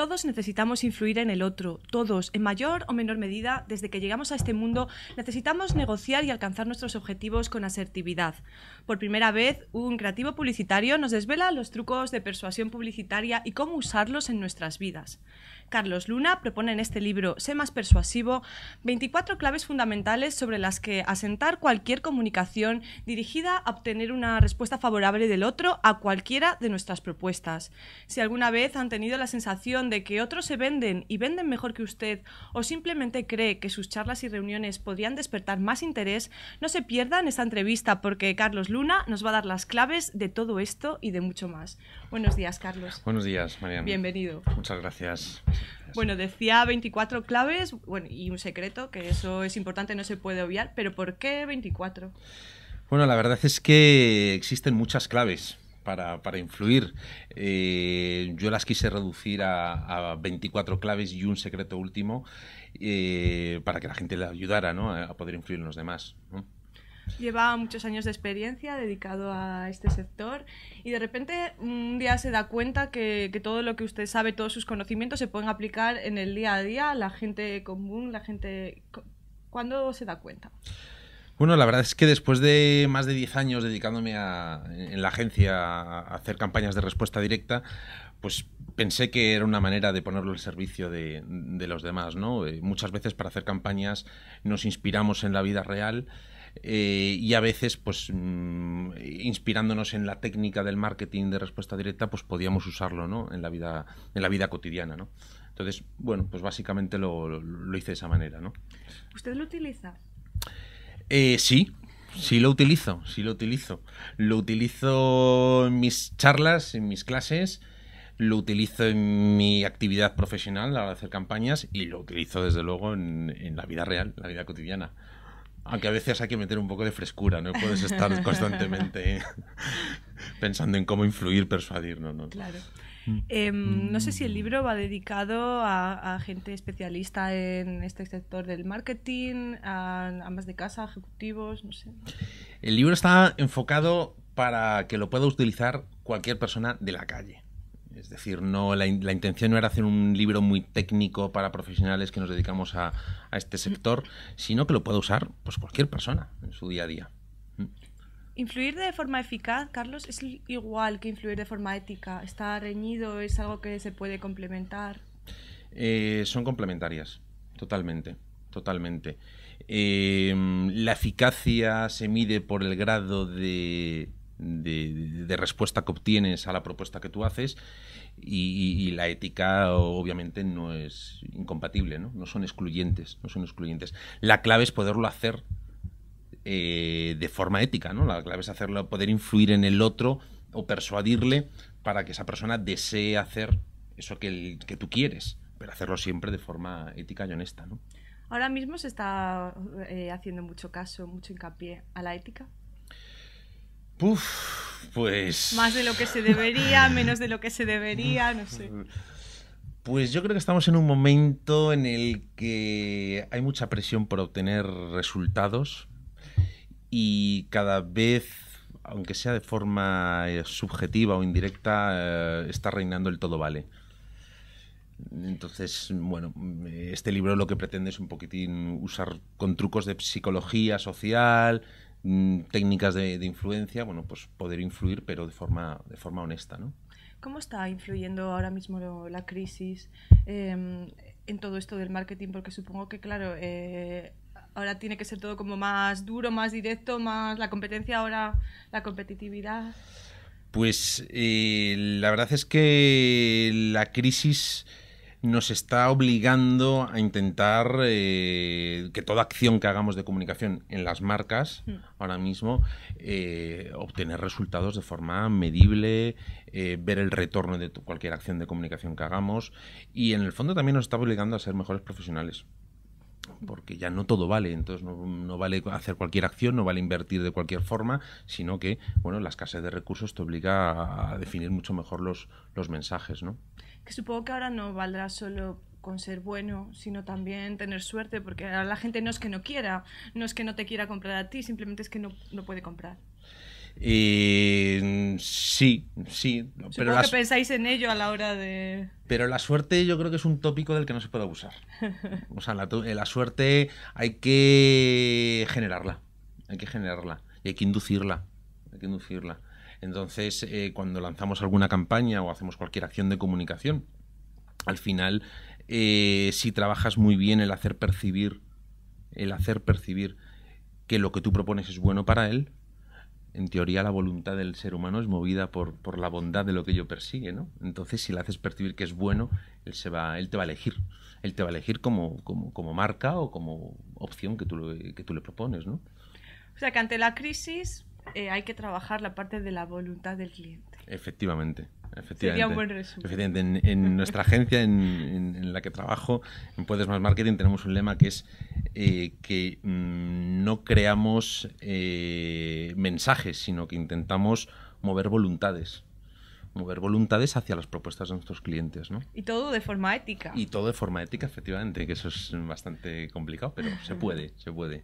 Todos necesitamos influir en el otro, todos, en mayor o menor medida, desde que llegamos a este mundo, necesitamos negociar y alcanzar nuestros objetivos con asertividad. Por primera vez, un creativo publicitario nos desvela los trucos de persuasión publicitaria y cómo usarlos en nuestras vidas. Carlos Luna propone en este libro, Sé más persuasivo, 24 claves fundamentales sobre las que asentar cualquier comunicación dirigida a obtener una respuesta favorable del otro a cualquiera de nuestras propuestas. Si alguna vez han tenido la sensación de que otros se venden y venden mejor que usted o simplemente cree que sus charlas y reuniones podrían despertar más interés, no se pierdan esta entrevista porque Carlos Luna nos va a dar las claves de todo esto y de mucho más. Buenos días, Carlos. Buenos días, María. Bienvenido. Muchas gracias. Bueno, decía 24 claves y un secreto, que eso es importante, no se puede obviar, pero ¿por qué 24? Bueno, la verdad es que existen muchas claves. Para, influir. Eh, yo las quise reducir a, 24 claves y un secreto último eh, para que la gente le ayudara ¿no? a, poder influir en los demás lleva muchos años de experiencia dedicado a este sector y de repente un día se da cuenta que, todo lo que usted sabe, todos sus conocimientos se pueden aplicar en el día a día, la gente común, la gente... ¿Cuándo se da cuenta? Bueno, la verdad es que después de más de 10 años dedicándome en la agencia a hacer campañas de respuesta directa, pues pensé que era una manera de ponerlo al servicio de, de los demás, ¿no? Eh, muchas veces para hacer campañas nos inspiramos en la vida real eh, y a veces, pues mm, inspirándonos en la técnica del marketing de respuesta directa, pues podíamos usarlo ¿no? en, la vida, en la vida cotidiana. ¿no? Entonces, bueno, pues básicamente lo, hice de esa manera. ¿no? ¿Usted lo utiliza? Eh, sí, Sí lo utilizo, sí lo utilizo. Lo utilizo en mis charlas, en mis clases, lo utilizo en mi actividad profesional a la hora de hacer campañas y lo utilizo desde luego en, en la vida real, la vida cotidiana. Aunque a veces hay que meter un poco de frescura, no puedes estar constantemente pensando en cómo influir, persuadir, no, Claro. Mm. Em, no sé mm. si el libro va dedicado a, gente especialista en este sector del marketing, a ambas de casa, ejecutivos, no sé. El libro está enfocado para que lo pueda utilizar cualquier persona de la calle. Es decir, no la, intención no era hacer un libro muy técnico para profesionales que nos dedicamos a, este sector, sino que lo pueda usar pues, cualquier persona en su día a día. Influir de forma eficaz, Carlos, es igual que influir de forma ética. ¿Está reñido? ¿Es algo que se puede complementar? Eh, son complementarias, totalmente, totalmente. Eh, la eficacia se mide por el grado de de, respuesta que obtienes a la propuesta que tú haces y, la ética obviamente no es incompatible, ¿no? ¿no? son excluyentes, no son excluyentes. La clave es poderlo hacer eh, de forma ética, ¿no? La clave es hacerlo, poder influir en el otro o persuadirle para que esa persona desee hacer eso que, que tú quieres, pero hacerlo siempre de forma ética y honesta, ¿no? Ahora mismo se está eh, haciendo mucho caso, mucho hincapié a la ética pues... Más de lo que se debería, menos de lo que se debería, no sé. Pues yo creo que estamos en un momento en el que hay mucha presión por obtener resultados y cada vez, aunque sea de forma eh, subjetiva o indirecta, eh, está reinando el todo vale. Entonces, bueno, este libro lo que pretende es un poquitín usar con trucos de psicología social, Mm, técnicas de, influencia, bueno, pues poder influir, pero de forma, de forma honesta, ¿no? ¿Cómo está influyendo ahora mismo la crisis em, en todo esto del marketing? Porque supongo que, claro, eh, ahora tiene que ser todo como más duro, más directo, más la competencia ahora, la competitividad. Pues eh, la verdad es que la crisis nos está obligando a intentar eh, que toda acción que hagamos de comunicación en las marcas hmm. ahora mismo eh, obtener resultados de forma medible, eh, ver el retorno de cualquier acción de comunicación que hagamos y en el fondo también nos está obligando a ser mejores profesionales porque ya no todo vale, entonces no, vale hacer cualquier acción, no vale invertir de cualquier forma, sino que bueno, la escasez de recursos te obliga a, definir mucho mejor los, los mensajes. ¿no? Que supongo que ahora no valdrá solo con ser bueno, sino también tener suerte, porque la gente no es que no quiera, no es que no te quiera comprar a ti, simplemente es que no, no puede comprar sí, sí. pero la, pensáis en ello a la hora de. Pero la suerte yo creo que es un tópico del que no se puede abusar. O sea, eh, la, suerte hay que generarla. Hay que generarla. Y hay que inducirla. Hay que inducirla. Entonces, eh, cuando lanzamos alguna campaña o hacemos cualquier acción de comunicación, al final, eh, si trabajas muy bien el hacer percibir, el hacer percibir que lo que tú propones es bueno para él, en teoría la voluntad del ser humano es movida por, por, la bondad de lo que ello persigue, ¿no? Entonces, si le haces percibir que es bueno, él, se va, él te va a elegir. Él te va a elegir como, como, como marca o como opción que tú, que tú le propones, ¿no? O sea, que ante la crisis eh, hay que trabajar la parte de la voluntad del cliente. Efectivamente. Efectivamente. En, nuestra agencia en, la que trabajo, en Puedes Más Marketing, tenemos un lema que es eh, que mm, no creamos eh, mensajes, sino que intentamos mover voluntades. Mover voluntades hacia las propuestas de nuestros clientes, Y todo de forma ética. Y todo de forma ética, efectivamente, que eso es bastante complicado, pero se puede, se puede.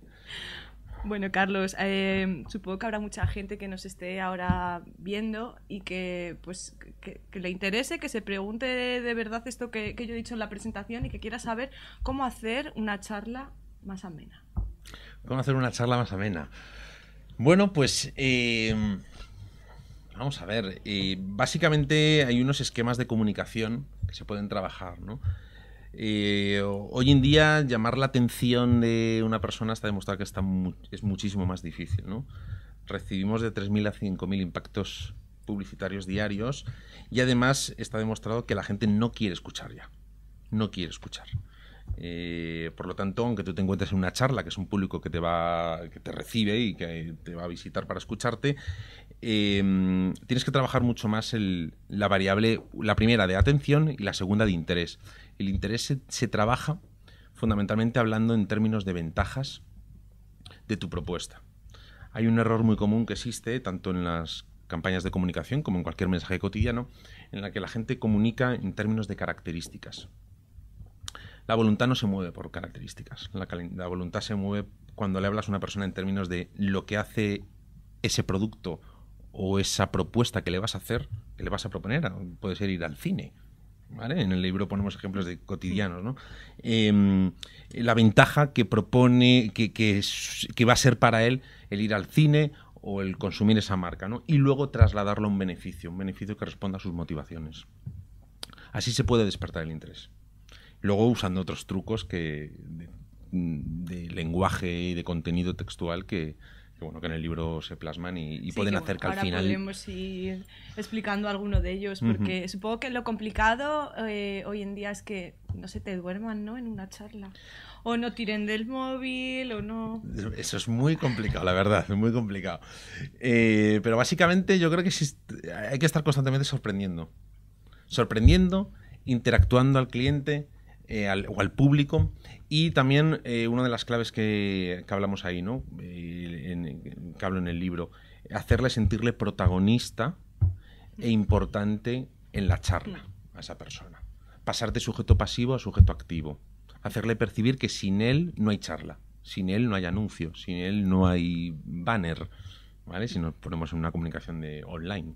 Bueno, Carlos, em, supongo que habrá mucha gente que nos esté ahora viendo y que, pues, que, le interese, que se pregunte de, verdad esto que, yo he dicho en la presentación y que quiera saber cómo hacer una charla más amena. ¿Cómo hacer una charla más amena? Bueno, pues em, vamos a ver. Eh, básicamente hay unos esquemas de comunicación que se pueden trabajar, ¿no? Eh, hoy en día llamar la atención de una persona está demostrado que está es muchísimo más difícil. Recibimos de 3.000 a 5.000 impactos publicitarios diarios y además está demostrado que la gente no quiere escuchar ya. No quiere escuchar. Eh, por lo tanto, aunque tú te encuentres en una charla, que es un público que te va, que te recibe y que te va a visitar para escucharte, em, tienes que trabajar mucho más el, la variable, la primera de atención y la segunda de interés. El interés se, trabaja fundamentalmente hablando en términos de ventajas de tu propuesta. Hay un error muy común que existe tanto en las campañas de comunicación como en cualquier mensaje cotidiano en la que la gente comunica en términos de características. La voluntad no se mueve por características, la voluntad se mueve cuando le hablas a una persona en términos de lo que hace ese producto o esa propuesta que le vas a hacer, que le vas a proponer, puede ser ir al cine, en el libro ponemos ejemplos de cotidianos, em, la ventaja que propone, que, va a ser para él el ir al cine o el consumir esa marca, Y luego trasladarlo a un beneficio, un beneficio que responda a sus motivaciones. Así se puede despertar el interés. Luego usando otros trucos de lenguaje y de contenido textual que, que bueno que en el libro se plasman y, pueden hacer que al final podemos ir explicando alguno de ellos porque supongo que lo complicado eh, hoy en día es que no se te duerman no en una charla o no tiren del móvil o no eso es muy complicado la verdad es muy complicado eh, pero básicamente yo creo que hay que estar constantemente sorprendiendo sorprendiendo interactuando al cliente eh, al, o al público. Y también eh, una de las claves que, hablamos ahí, ¿no? Eh, que hablo en el libro, hacerle sentirle protagonista e importante en la charla a esa persona. Pasar de sujeto pasivo a sujeto activo. Hacerle percibir que sin él no hay charla, sin él no hay anuncio, sin él no hay banner, ¿vale? Si nos ponemos en una comunicación de online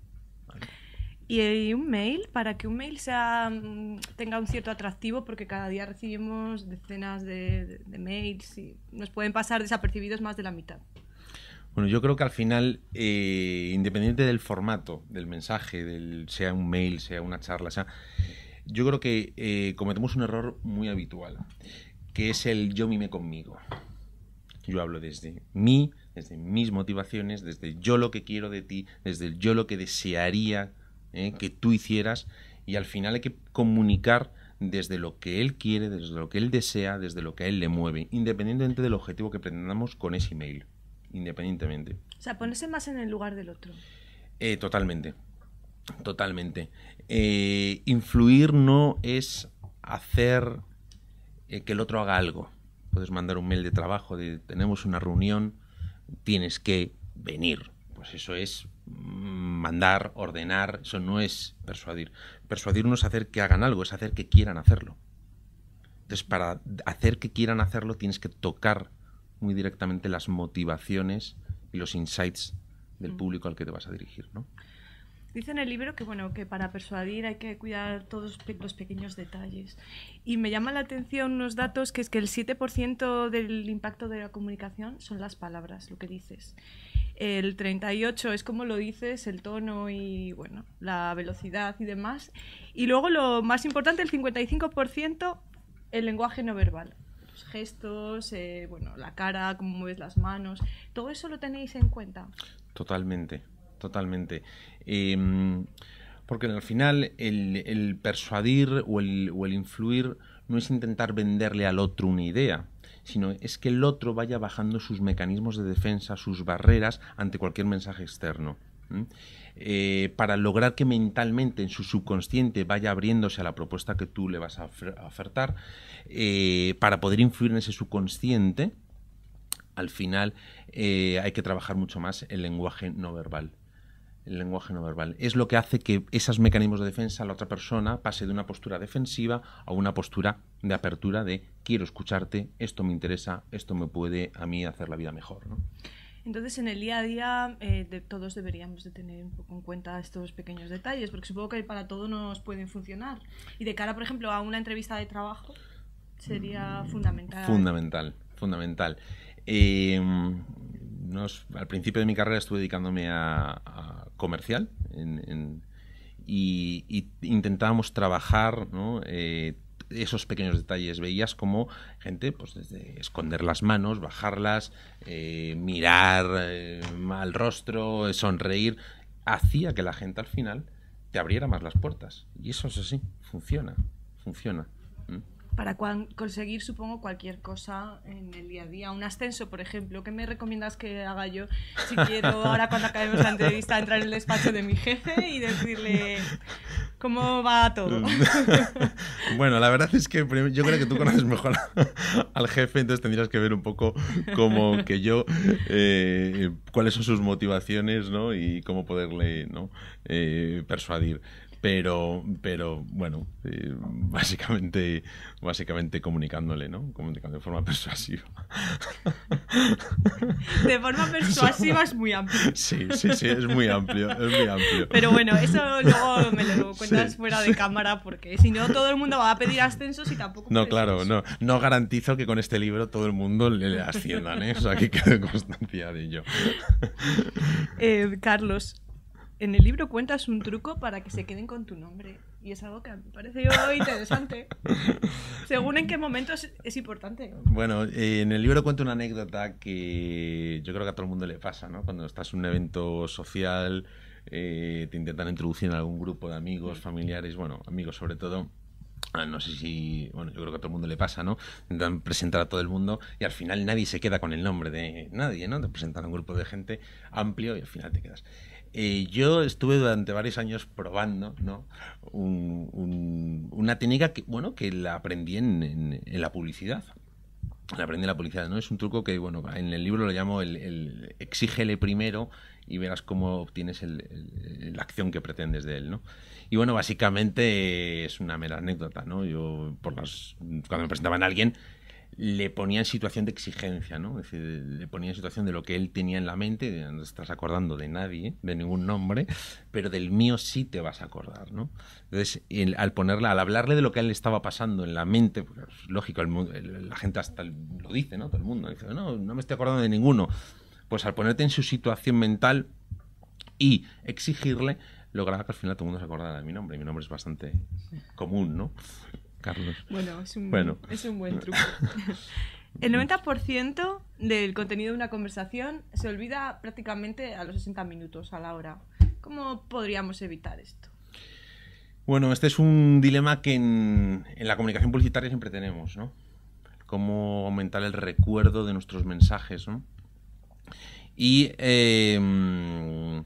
y un mail, para que un mail sea, mm, tenga un cierto atractivo, porque cada día recibimos decenas de, mails y nos pueden pasar desapercibidos más de la mitad. Bueno, yo creo que al final, eh, independiente del formato, del mensaje, del, sea un mail, sea una charla, sea, yo creo que eh, cometemos un error muy habitual, que es el yo mime conmigo. Yo hablo desde mí, desde mis motivaciones, desde yo lo que quiero de ti, desde yo lo que desearía ¿eh? que tú hicieras y al final hay que comunicar desde lo que él quiere, desde lo que él desea, desde lo que a él le mueve, independientemente del objetivo que pretendamos con ese email, independientemente. O sea, ponerse más en el lugar del otro. Eh, totalmente, totalmente. Eh, influir no es hacer que el otro haga algo. Puedes mandar un mail de trabajo de tenemos una reunión, tienes que venir. Pues eso es mandar, ordenar, eso no es persuadir. Persuadir no es hacer que hagan algo, es hacer que quieran hacerlo. Entonces, para hacer que quieran hacerlo, tienes que tocar muy directamente las motivaciones y los insights del mm. público al que te vas a dirigir, Dice en el libro que bueno, que para persuadir hay que cuidar todos los pequeños detalles. Y me llama la atención unos datos que es que el 7% del impacto de la comunicación son las palabras, lo que dices el 38 es como lo dices, el tono y bueno, la velocidad y demás. Y luego lo más importante, el 55%, el lenguaje no verbal. Los gestos, eh, la cara, cómo mueves las manos, todo eso lo tenéis en cuenta. Totalmente, totalmente. Em, porque al final el, persuadir o el influir no es intentar venderle al otro una idea, sino es que el otro vaya bajando sus mecanismos de defensa, sus barreras ante cualquier mensaje externo. Eh, para lograr que mentalmente en su subconsciente vaya abriéndose a la propuesta que tú le vas a ofertar, eh, para poder influir en ese subconsciente, al final eh, hay que trabajar mucho más el lenguaje no verbal. El lenguaje no verbal es lo que hace que esos mecanismos de defensa a la otra persona pase de una postura defensiva a una postura de apertura de quiero escucharte, esto me interesa, esto me puede a mí hacer la vida mejor. Entonces, en el día a día, eh, de, todos deberíamos de tener en cuenta estos pequeños detalles, porque supongo que para no nos pueden funcionar. Y de cara, por ejemplo, a una entrevista de trabajo, sería mm, fundamental. Fundamental, fundamental. Em, nos, al principio de mi carrera estuve dedicándome a, comercial y, intentábamos trabajar ¿no? Eh, esos pequeños detalles. Veías como gente, pues desde esconder las manos, bajarlas, eh, mirar eh, mal rostro, eh, sonreír, hacía que la gente al final te abriera más las puertas. Y eso es así, funciona, funciona para conseguir, supongo, cualquier cosa en el día a día. Un ascenso, por ejemplo. ¿Qué me recomiendas que haga yo si quiero, ahora cuando acabemos la entrevista, entrar en el despacho de mi jefe y decirle cómo va todo? bueno, la verdad es que yo creo que tú conoces mejor al jefe, entonces tendrías que ver un poco cómo que yo, eh, cuáles son sus motivaciones ¿no? y cómo poderle ¿no? Eh, persuadir pero, pero bueno, eh, básicamente, básicamente comunicándole, ¿no? Comunicando de forma persuasiva. De forma persuasiva es muy amplio. Sí, sí, sí, es muy amplio, Pero bueno, eso luego me lo cuentas fuera de cámara porque si no todo el mundo va a pedir ascensos y tampoco... No, claro, no, no garantizo que con este libro todo el mundo le asciendan, ¿eh? O sea, que quede constancia de ello. Eh, Carlos, en el libro cuentas un truco para que se queden con tu nombre. Y es algo que me parece interesante. Según en qué momento es importante. Bueno, eh, en el libro cuento una anécdota que yo creo que a todo el mundo le pasa, ¿no? Cuando estás en un evento social, eh, te intentan introducir en algún grupo de amigos, familiares, bueno, amigos sobre todo. Ah, no sé si, bueno, yo creo que a todo el mundo le pasa, ¿no? Intentan presentar a todo el mundo y al final nadie se queda con el nombre de nadie, ¿no? Te presentan a un grupo de gente amplio y al final te quedas. Eh, yo estuve durante varios años probando ¿no? una técnica que, bueno, que la aprendí en, la publicidad. La aprendí en la publicidad, ¿no? Es un truco que, bueno, en el libro lo llamo el, exígele primero y verás cómo obtienes la acción que pretendes de él, ¿no? Y bueno, básicamente es una mera anécdota, ¿no? Yo, por las, cuando me presentaban a alguien, le ponía en situación de exigencia, ¿no? Es decir, le ponía en situación de lo que él tenía en la mente, no estás acordando de nadie, de ningún nombre, pero del mío sí te vas a acordar, ¿no? Entonces, al ponerla, al hablarle de lo que a él estaba pasando en la mente, pues, lógico, la gente hasta lo dice, ¿no? Todo el mundo dice, no, no me estoy acordando de ninguno. Pues al ponerte en su situación mental y exigirle, lograba que al final todo el mundo se acordara de mi nombre. Mi nombre es bastante común, ¿no? Carlos. Bueno, es un, buen truco. El 90% del contenido de una conversación se olvida prácticamente a los 60 minutos, a la hora. ¿Cómo podríamos evitar esto? Bueno, este es un dilema que en, la comunicación publicitaria siempre tenemos, ¿no? Cómo aumentar el recuerdo de nuestros mensajes, ¿no? Y eh,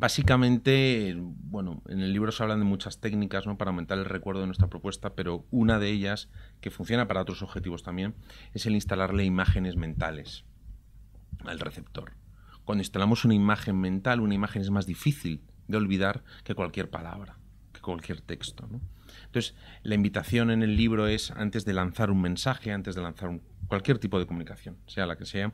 Básicamente, bueno, en el libro se hablan de muchas técnicas ¿no? para aumentar el recuerdo de nuestra propuesta, pero una de ellas, que funciona para otros objetivos también, es el instalarle imágenes mentales al receptor. Cuando instalamos una imagen mental, una imagen es más difícil de olvidar que cualquier palabra, que cualquier texto. Entonces, la invitación en el libro es, antes de lanzar un mensaje, antes de lanzar cualquier tipo de comunicación, sea la que sea,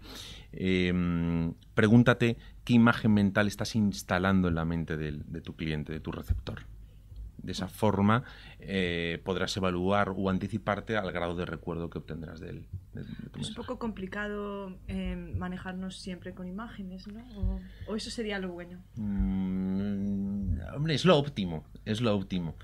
eh, pregúntate qué imagen mental estás instalando en la mente de tu cliente, de tu receptor. De esa forma eh, podrás evaluar o anticiparte al grado de recuerdo que obtendrás de él. es un poco complicado em, manejarnos siempre con imágenes, ¿no? O, eso sería lo bueno. Mm, hombre, es lo óptimo, es lo óptimo.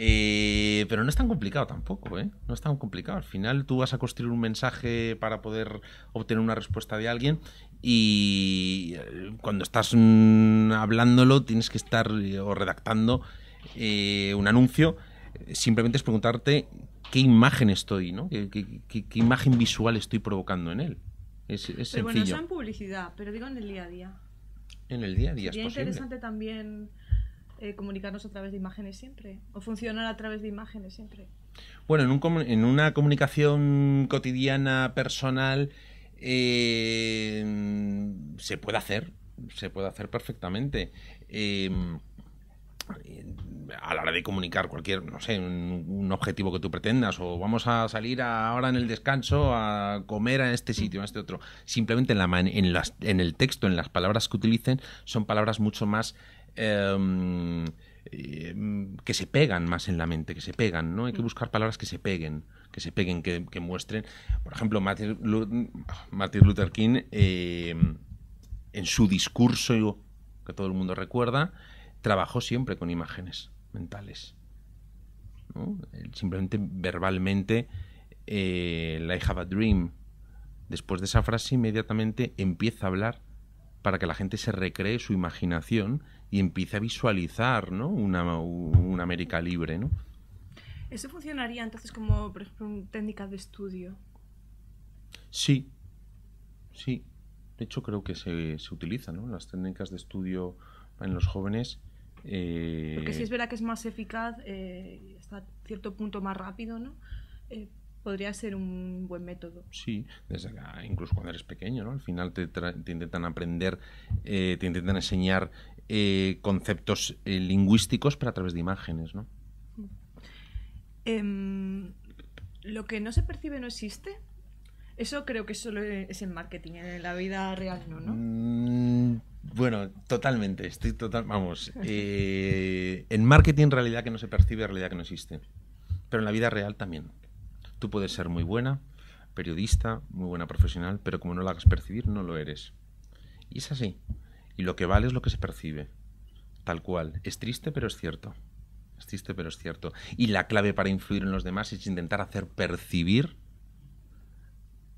Eh, pero no es tan complicado tampoco, ¿eh? No es tan complicado. Al final tú vas a construir un mensaje para poder obtener una respuesta de alguien y eh, cuando estás mm, hablándolo tienes que estar eh, o redactando eh, un anuncio, simplemente es preguntarte qué imagen estoy, ¿no? ¿Qué, imagen visual estoy provocando en él? Es, es pero bueno, eso en publicidad, pero digo en el día a día. En el día a día. Sería interesante también comunicarnos a través de imágenes siempre, o funcionar a través de imágenes siempre. Bueno, en, un, en una comunicación cotidiana, personal, Em, se puede hacer, se puede hacer perfectamente. Em, a la hora de comunicar cualquier, no sé, un, objetivo que tú pretendas, o vamos a salir ahora en el descanso a comer a este sitio, a este otro. Simplemente en, el texto, en las palabras que utilicen, son palabras mucho más... Em, eh, que se pegan más en la mente, que se pegan, ¿no? Hay que mm. buscar palabras que se peguen que se peguen, que, muestren. Por ejemplo, Martin Luther King, eh, en su discurso que todo el mundo recuerda, trabajó siempre con imágenes mentales. Simplemente verbalmente, eh, I have a dream. Después de esa frase, inmediatamente empieza a hablar para que la gente se recree su imaginación y empiece a visualizar ¿no? una, una América libre. ¿no? ¿Eso funcionaría entonces como, por ejemplo, una técnica de estudio? Sí, sí. De hecho, creo que se, se utilizan ¿no? las técnicas de estudio en los jóvenes. Eh, Porque si es verdad que es más eficaz, eh, hasta cierto punto más rápido, ¿no? Eh, podría ser un buen método. Sí, desde incluso cuando eres pequeño, ¿no? Al final te, te intentan aprender, te intentan enseñar conceptos lingüísticos, pero a través de imágenes, ¿no? Em, lo que no se percibe no existe. Eso creo que solo es en marketing, en la vida real no, ¿no? Mm, bueno, totalmente. Estoy total. Vamos. Eh, en marketing, en realidad que no se percibe, en realidad que no existe. Pero en la vida real también. Tú puedes ser muy buena, periodista, muy buena profesional, pero como no la hagas percibir, no lo eres. Y es así. Y lo que vale es lo que se percibe. Tal cual. Es triste, pero es cierto. Existe, pero es cierto. Y la clave para influir en los demás es intentar hacer percibir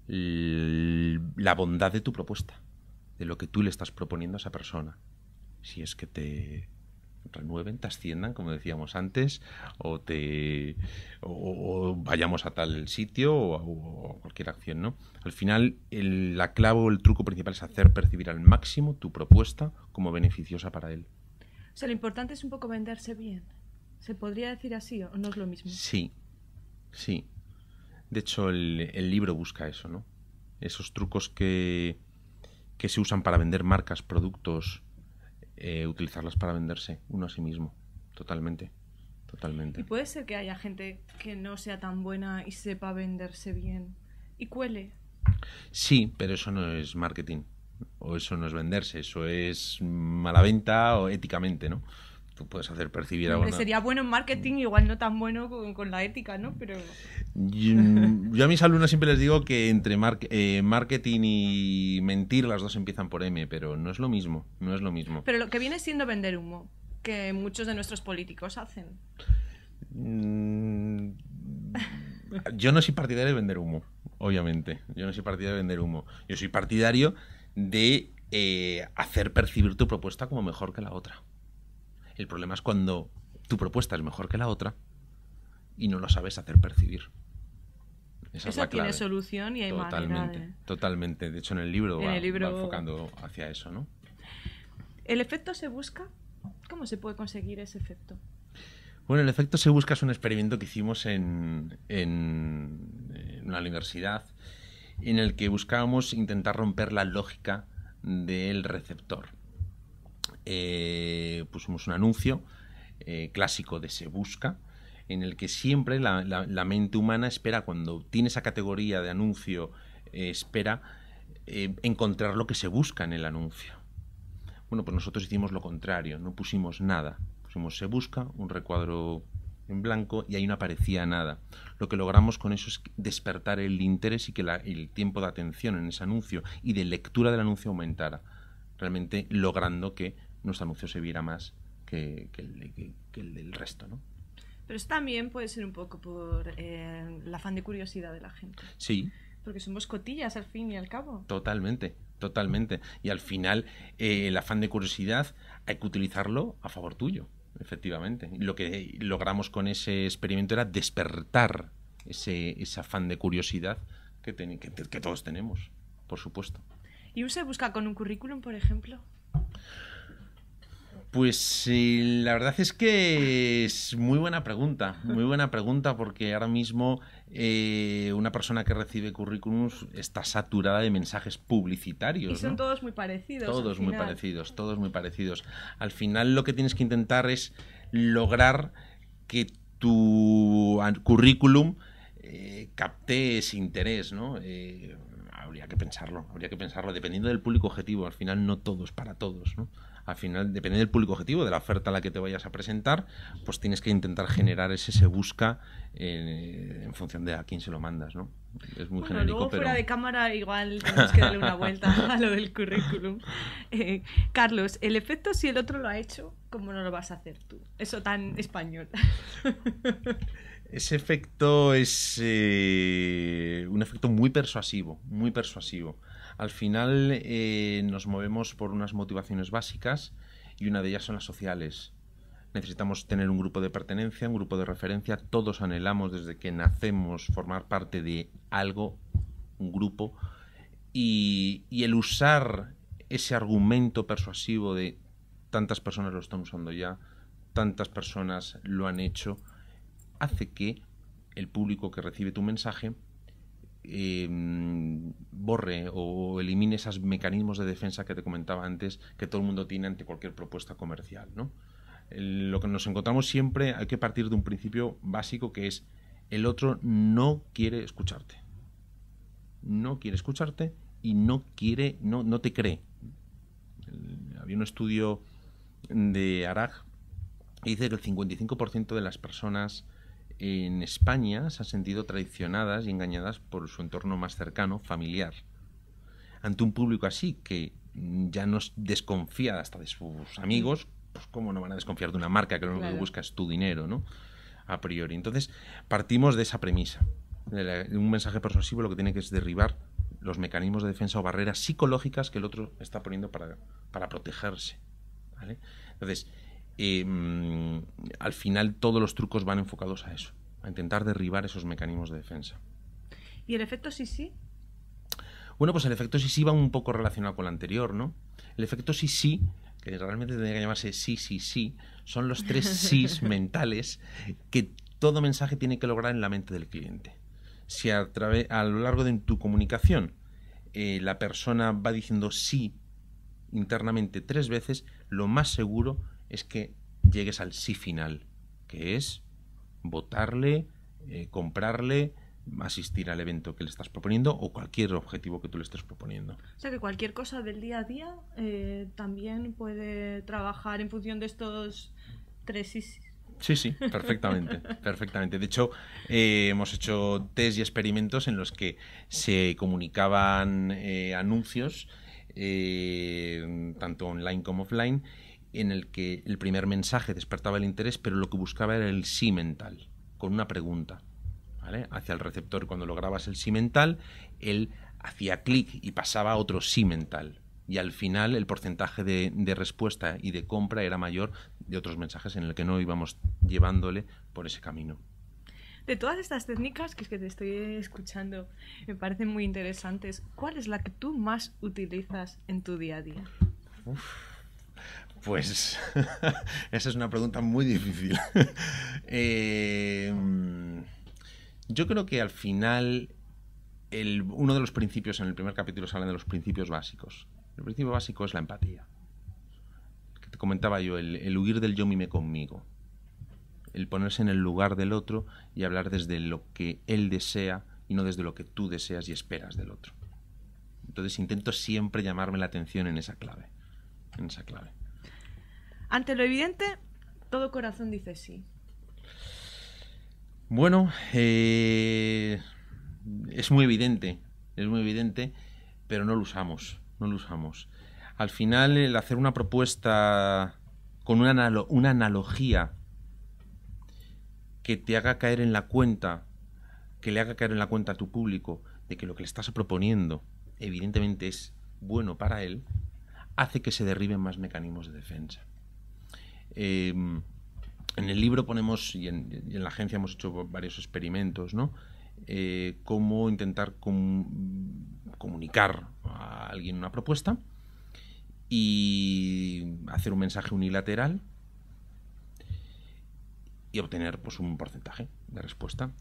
la bondad de tu propuesta, de lo que tú le estás proponiendo a esa persona. Si es que te renueven, te asciendan, como decíamos antes, o te vayamos a tal sitio o, a cualquier acción, ¿no? Al final, el, la clave o el truco principal es hacer percibir al máximo tu propuesta como beneficiosa para él. O sea, lo importante es un poco venderse bien. ¿Se podría decir así o no es lo mismo? Sí, sí. De hecho, el, libro busca eso, ¿no? Esos trucos que, que se usan para vender marcas, productos, eh, utilizarlas para venderse uno a sí mismo. Totalmente. Totalmente. Y puede ser que haya gente que no sea tan buena y sepa venderse bien y cuele. Sí, pero eso no es marketing. O eso no es venderse, eso es mala venta o éticamente, ¿no? puedes hacer percibir algo. Sería bueno en marketing, igual no tan bueno con, la ética, ¿no? Pero... Yo, a mis alumnos siempre les digo que entre mar eh, marketing y mentir las dos empiezan por M, pero no es lo mismo, no es lo mismo. Pero lo que viene siendo vender humo, que muchos de nuestros políticos hacen. Mm, yo no soy partidario de vender humo, obviamente. Yo no soy partidario de vender humo. Yo soy partidario de eh, hacer percibir tu propuesta como mejor que la otra. El problema es cuando tu propuesta es mejor que la otra y no lo sabes hacer percibir. Esa, tiene solución y hay Totalmente, de... totalmente. De hecho, en el libro, va, enfocando hacia eso, ¿no? ¿El efecto se busca? ¿Cómo se puede conseguir ese efecto? Bueno, el efecto se busca es un experimento que hicimos en, en una universidad en el que buscábamos intentar romper la lógica del receptor. Eh, pusimos un anuncio eh, clásico de Se Busca, en el que siempre la, mente humana espera, cuando tiene esa categoría de anuncio, eh, espera encontrar lo que se busca en el anuncio. Bueno, pues nosotros hicimos lo contrario, no pusimos nada. Pusimos Se Busca, un recuadro en blanco y ahí no aparecía nada. Lo que logramos con eso es despertar el interés y que el tiempo de atención en ese anuncio y de lectura del anuncio aumentara, realmente logrando que nuestro anuncio se viera más que, el, del resto, ¿no? Pero eso también puede ser un poco por eh, el afán de curiosidad de la gente. Sí. Porque somos cotillas al fin y al cabo. Totalmente, totalmente. Y al final eh, el afán de curiosidad hay que utilizarlo a favor tuyo, efectivamente. Lo que logramos con ese experimento era despertar ese, afán de curiosidad que, que, todos tenemos, por supuesto. ¿Y usted se busca con un currículum, por ejemplo? Pues la verdad es que es muy buena pregunta, muy buena pregunta porque ahora mismo eh, una persona que recibe currículums está saturada de mensajes publicitarios. Y son todos muy parecidos. Todos muy parecidos, todos muy parecidos. Al final lo que tienes que intentar es lograr que tu currículum eh, capte ese interés, ¿no? Eh, habría que pensarlo, habría que pensarlo, dependiendo del público objetivo, al final no todos para todos, ¿no? al final, depende del público objetivo, de la oferta a la que te vayas a presentar, pues tienes que intentar generar ese se busca eh, en, función de a quién se lo mandas, ¿no? Es muy bueno, luego fuera de cámara igual tenemos que darle una vuelta a lo del currículum. Eh, Carlos, el efecto si el otro lo ha hecho, ¿cómo no lo vas a hacer tú? Eso tan español. Ese efecto es eh, un efecto muy persuasivo, muy persuasivo. Al final eh, nos movemos por unas motivaciones básicas y una de ellas son las sociales. Necesitamos tener un grupo de pertenencia, un grupo de referencia. Todos anhelamos desde que nacemos formar parte de algo, un grupo. y el usar ese argumento persuasivo de tantas personas lo están usando ya, tantas personas lo han hecho, hace que el público que recibe tu mensaje Em, borre o elimine esos mecanismos de defensa que te comentaba antes que todo el mundo tiene ante cualquier propuesta comercial. Lo que nos encontramos siempre hay que partir de un principio básico que es el otro no quiere escucharte. No quiere escucharte y no quiere, no, no te cree. Había un estudio de Arag que dice que el 55% de las personas en España se han sentido traicionadas y engañadas por su entorno más cercano, familiar. Ante un público así que ya nos desconfía hasta de sus amigos, pues cómo no van a desconfiar de una marca que lo único que busca es tu dinero, ¿no? A priori. Entonces, partimos de esa premisa. un mensaje persuasivo lo que tiene que es derribar los mecanismos de defensa o barreras psicológicas que el otro está poniendo para, para protegerse. Entonces, Mm, al final todos los trucos van enfocados a eso, a intentar derribar esos mecanismos de defensa. ¿Y el efecto sí sí? Bueno, pues el efecto sí sí va un poco relacionado con el anterior, ¿no? El efecto sí sí, que realmente tendría que llamarse sí sí sí, son los tres sís mentales que todo mensaje tiene que lograr en la mente del cliente. Si a, a lo largo de tu comunicación eh, la persona va diciendo sí internamente tres veces, lo más seguro es que llegues al sí final, que es votarle, eh, comprarle, asistir al evento que le estás proponiendo o cualquier objetivo que tú le estés proponiendo. O sea que cualquier cosa del día a día eh, también puede trabajar en función de estos tres sí Sí, sí, perfectamente, perfectamente. De hecho, eh, hemos hecho test y experimentos en los que se comunicaban anuncios, tanto online como offline, en el que el primer mensaje despertaba el interés, pero lo que buscaba era el sí mental, con una pregunta. Hacia el receptor, cuando lograbas el sí mental, él hacía clic y pasaba a otro sí mental. Y al final el porcentaje de, respuesta y de compra era mayor de otros mensajes en el que no íbamos llevándole por ese camino. De todas estas técnicas que es que te estoy escuchando, me parecen muy interesantes. ¿Cuál es la que tú más utilizas en tu día a día? Pues esa es una pregunta muy difícil. Em, yo creo que al final uno de los principios en el primer capítulo se habla de los principios básicos. El principio básico es la empatía. Que te comentaba yo, el, el huir del yo mime conmigo. El ponerse en el lugar del otro y hablar desde lo que él desea y no desde lo que tú deseas y esperas del otro. Entonces intento siempre llamarme la atención en esa clave. En esa clave. Ante lo evidente, todo corazón dice sí. Bueno, eh, es muy evidente, es muy evidente, pero no lo usamos, no lo usamos. Al final, el hacer una propuesta con una, una analogía que te haga caer en la cuenta, que le haga caer en la cuenta a tu público de que lo que le estás proponiendo evidentemente es bueno para él, hace que se derriben más mecanismos de defensa. Em, en el libro ponemos, y en, la agencia hemos hecho varios experimentos, ¿no? Eh, cómo intentar comunicar a alguien una propuesta y hacer un mensaje unilateral y obtener pues, un porcentaje de respuesta.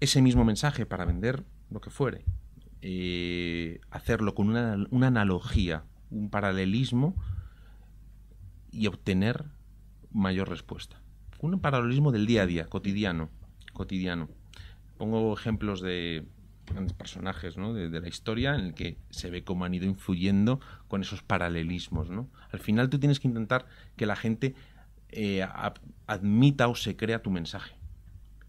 Ese mismo mensaje para vender lo que fuere, eh, hacerlo con una, analogía, un paralelismo y obtener mayor respuesta. Un paralelismo del día a día, cotidiano, cotidiano. Pongo ejemplos de grandes personajes ¿no? de, la historia en el que se ve cómo han ido influyendo con esos paralelismos. ¿no? Al final tú tienes que intentar que la gente eh, admita o se crea tu mensaje.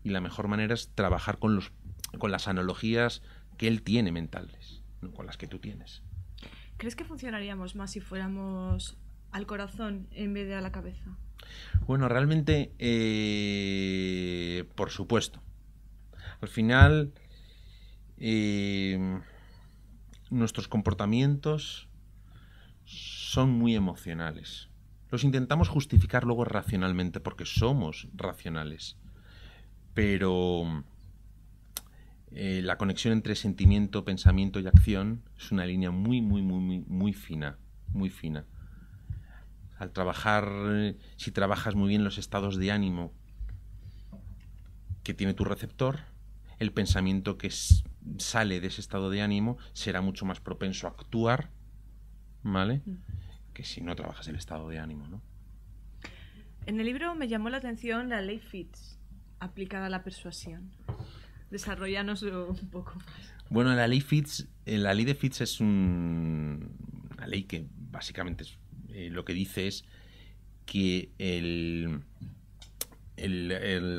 Y la mejor manera es trabajar con, los, con las analogías que él tiene mentales, no con las que tú tienes. ¿Crees que funcionaríamos más si fuéramos al corazón en vez de a la cabeza? Bueno, realmente, eh, por supuesto. Al final, em, nuestros comportamientos son muy emocionales. Los intentamos justificar luego racionalmente porque somos racionales. Pero eh, la conexión entre sentimiento, pensamiento y acción es una línea muy, muy, muy, muy, muy fina. Muy fina al trabajar, si trabajas muy bien los estados de ánimo que tiene tu receptor, el pensamiento que sale de ese estado de ánimo será mucho más propenso a actuar, ¿vale? Mm. Que si no trabajas el estado de ánimo, ¿no? En el libro me llamó la atención la ley fits aplicada a la persuasión. Desarrollanos un poco más. Bueno, la ley Fitz, eh, la ley de Fitz es una ley que básicamente es eh, lo que dice es que el,